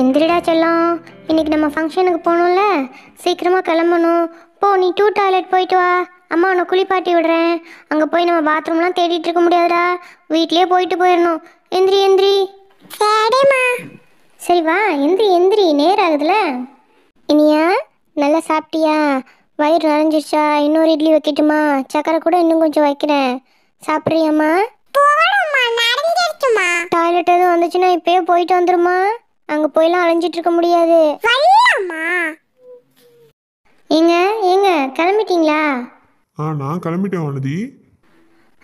எந்திரிடா செல்லம் இன்னைக்கு நம்ம ஃபங்க்ஷனுக்கு போகணும்ல சீக்கிரமாக கிளம்பணும் போ நீ டூ டாய்லெட் போயிட்டு வா அம்மா உன்னை குளிப்பாட்டி விடுறேன் அங்கே போய் நம்ம பாத்ரூம்லாம் தேடிட்டு இருக்க முடியாதுடா வீட்லேயே போயிட்டு போயிடணும் எந்திரி எந்திரி சரிம்மா சரி வா எந்திரி எந்திரி நேரம் ஆகுதுல இனியா நல்லா சாப்பிட்டியா வயிறு நிறைஞ்சிருச்சா இன்னொரு இட்லி வைக்கட்டுமா சக்கரை கூட இன்னும் கொஞ்சம் வைக்கிறேன் சாப்பிட்றியாம்மா டாய்லெட் எதுவும் வந்துச்சுன்னா இப்பயே போயிட்டு வந்துருமா அங்க போய்லாம் அலைஞ்சிட்டு இருக்க முடியாது ஏங்க ஏங்க கிளம்பிட்டீங்களா ஆ நான் கிளம்பிட்டேன் வானதி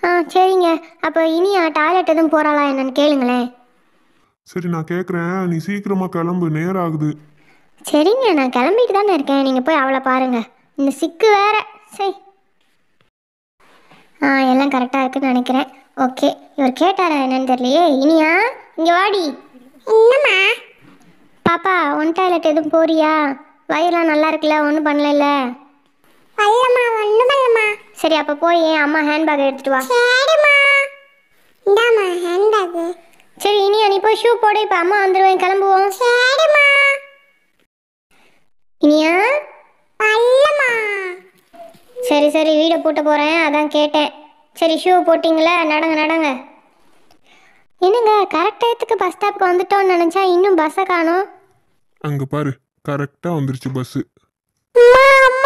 ஆ சரிங்க அப்போ ஆ டாய்லெட் எதுவும் போறாளா என்னன்னு கேளுங்களேன் சரி நான் கேட்குறேன் நீ சீக்கிரமா கிளம்பு நேரம் ஆகுது சரிங்க நான் கிளம்பிட்டு தானே இருக்கேன் நீங்கள் போய் அவளை பாருங்க இந்த சிக்கு வேற சரி ஆ எல்லாம் கரெக்டாக இருக்குன்னு நினைக்கிறேன் ஓகே இவர் கேட்டாரா என்னன்னு தெரியலையே இனியா இங்கே வாடி என்னம்மா பாப்பா ஒன் டாய்லெட் எதுவும் போறியா வயிறுலாம் நல்லா இருக்குல்ல ஒன்றும் பண்ணல வரலம்மா ஒன்றும் பண்ணலம்மா சரி அப்போ போய் அம்மா ஹேண்ட்பேக் எடுத்துட்டு வா சரிம்மா இந்தாம்மா ஹேண்ட்பேக் சரி இனி நீ போய் ஷூ போட இப்போ அம்மா வந்துடுவேன் கிளம்புவோம் சரிம்மா இனியா வரலம்மா சரி சரி வீடை பூட்ட போகிறேன் அதான் கேட்டேன் சரி ஷூ போட்டிங்களே நடங்க நடங்க என்னங்க கரெக்ட் டயத்துக்கு பஸ் ஸ்டாப்புக்கு வந்துட்டோம்னு நினச்சா இன்னும் பஸ்ஸை காணும் அங்கே பாரு கரெக்டாக வந்துருச்சு பஸ்ஸு